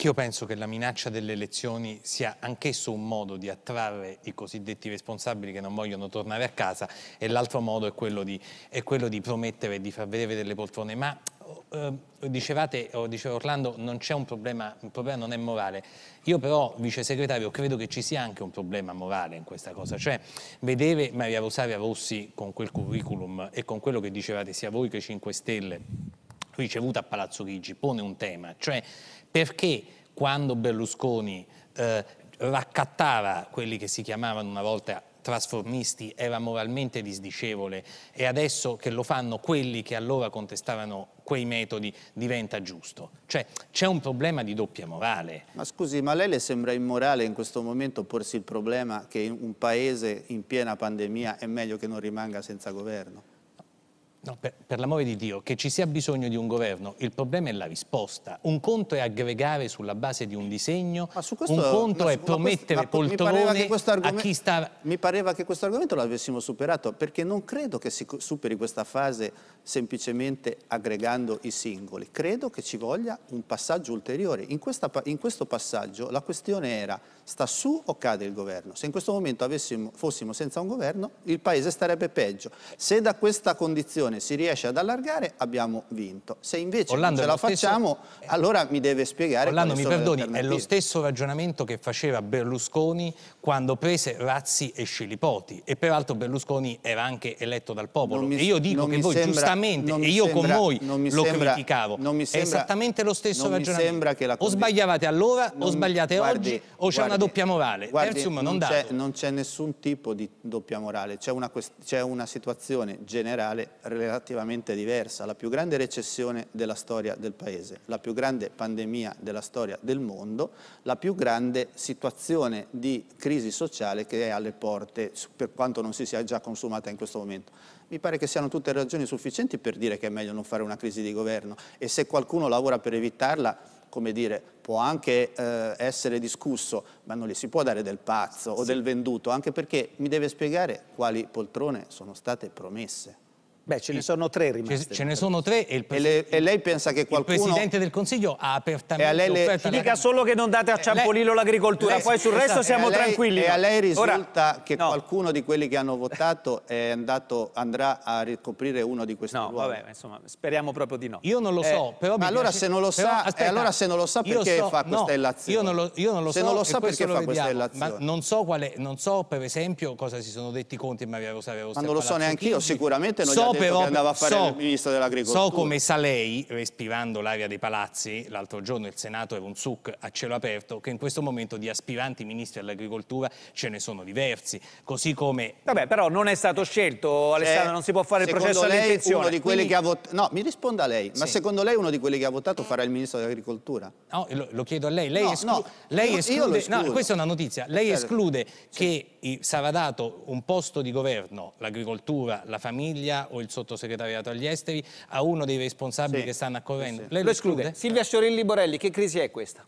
Io penso che la minaccia delle elezioni sia anch'esso un modo di attrarre i cosiddetti responsabili che non vogliono tornare a casa e l'altro modo è quello, di, è quello di promettere di far vedere delle poltrone. Ma eh, dicevate, o diceva Orlando, non c'è un problema, il problema non è morale. Io però, vice segretario, credo che ci sia anche un problema morale in questa cosa. Cioè, vedere Maria Rosaria Rossi con quel curriculum e con quello che dicevate sia voi che 5 Stelle ricevuta a Palazzo Chigi pone un tema, cioè perché quando Berlusconi eh, raccattava quelli che si chiamavano una volta trasformisti era moralmente disdicevole e adesso che lo fanno quelli che allora contestavano quei metodi diventa giusto. Cioè c'è un problema di doppia morale. Ma scusi, ma a lei le sembra immorale in questo momento porsi il problema che un paese in piena pandemia è meglio che non rimanga senza governo? No, per, per l'amore di Dio, che ci sia bisogno di un governo, il problema è la risposta. Un conto è aggregare sulla base di un disegno, questo, un conto ma, è promettere questo, poltrone a chi sta... Mi pareva che questo argomento l'avessimo superato, perché non credo che si superi questa fase semplicemente aggregando i singoli. Credo che ci voglia un passaggio ulteriore. In, questa, in questo passaggio la questione era sta su o cade il governo. Se in questo momento avessimo, fossimo senza un governo, il Paese starebbe peggio. Se da questa condizione situazione si riesce ad allargare, abbiamo vinto. Se invece Orlando non ce la stesso... facciamo, allora mi deve spiegare Orlando, mi perdoni, è lo stesso ragionamento che faceva Berlusconi quando prese Razzi e Scilipoti. E peraltro Berlusconi era anche eletto dal popolo. Mi, e io dico che voi sembra, giustamente, e io sembra, con voi lo sembra, criticavo, sembra, è esattamente lo stesso ragionamento. o sbagliavate allora, non, o sbagliate guardi, oggi, o c'è una doppia morale. Guardi, Terzium non, non c'è nessun tipo di doppia morale, c'è una, una situazione generale relativa relativamente diversa, la più grande recessione della storia del Paese, la più grande pandemia della storia del mondo, la più grande situazione di crisi sociale che è alle porte, per quanto non si sia già consumata in questo momento. Mi pare che siano tutte ragioni sufficienti per dire che è meglio non fare una crisi di governo e se qualcuno lavora per evitarla come dire, può anche eh, essere discusso, ma non gli si può dare del pazzo o del venduto, anche perché mi deve spiegare quali poltrone sono state promesse. Beh, ce ne sono tre rimaste. Ce, ne sono tre e, e, e, lei pensa che qualcuno... Il Presidente del Consiglio ha apertamente e le... Ci dica solo che non date a eh, Ciampolillo l'agricoltura, poi sul resto eh, siamo lei, tranquilli. E a lei risulta Ora, che no. qualcuno di quelli che hanno votato andato, andrà a ricoprire uno di questi no, ruoli? No, vabbè, insomma, speriamo proprio di no. Io non lo eh, so, eh, però... Ma allora, piace... se non lo però, aspetta, allora se non lo sa perché so, fa no, questa illazione? Io non lo, io non lo se so, non lo sa perché fa questa illazione? non so, per esempio, cosa si sono detti i Conti e Maria Rosaria Ma non lo so neanche io, sicuramente non gli però, che andava a fare so, il ministro dell'agricoltura. So come sa lei, respirando l'aria dei palazzi, l'altro giorno il Senato era un suc a cielo aperto, che in questo momento di aspiranti ministri all'agricoltura ce ne sono diversi, così come... Vabbè, però non è stato scelto, cioè, Alessandro, non si può fare il processo all'intenzione. uno di quelli Quindi... che ha votato... No, mi risponda lei, ma secondo lei uno di quelli che ha votato farà il ministro dell'agricoltura? No, lo, lo, chiedo a lei. Lei, no, esclu... no, lei io, esclude... Io no, questa è una notizia. Lei certo. esclude sì. che sarà dato un posto di governo, l'agricoltura, la famiglia o il il sottosegretariato agli esteri, a uno dei responsabili sì. che stanno accorrendo. Sì. lo, lo esclude? esclude? Silvia Sciorilli Borelli, che crisi è questa?